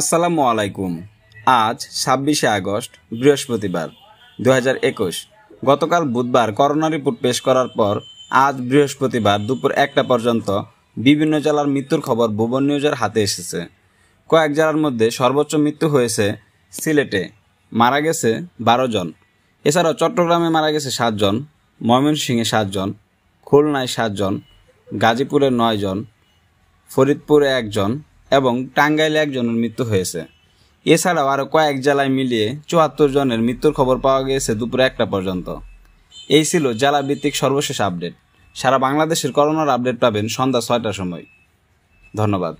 আসসালামু আলাইকুম আজ ছাব্বিশে আগস্ট বৃহস্পতিবার দু গতকাল বুধবার করোনা রিপোর্ট পেশ করার পর আজ বৃহস্পতিবার দুপুর একটা পর্যন্ত বিভিন্ন জেলার মৃত্যুর খবর ভুবন নিউজের হাতে এসেছে কয়েক জেলার মধ্যে সর্বোচ্চ মৃত্যু হয়েছে সিলেটে মারা গেছে বারো জন এছাড়াও চট্টগ্রামে মারা গেছে সাতজন ময়মনসিংহে সাতজন খুলনায় সাতজন গাজীপুরে নয়জন ফরিদপুরে একজন এবং টাঙ্গাইলে একজনের মৃত্যু হয়েছে এছাড়াও আরও কয়েক জেলায় মিলিয়ে চুয়াত্তর জনের মৃত্যুর খবর পাওয়া গিয়েছে দুপুর একটা পর্যন্ত এই ছিল জেলা ভিত্তিক সর্বশেষ আপডেট সারা বাংলাদেশের করোনার আপডেট পাবেন সন্ধ্যা ছয়টার সময় ধন্যবাদ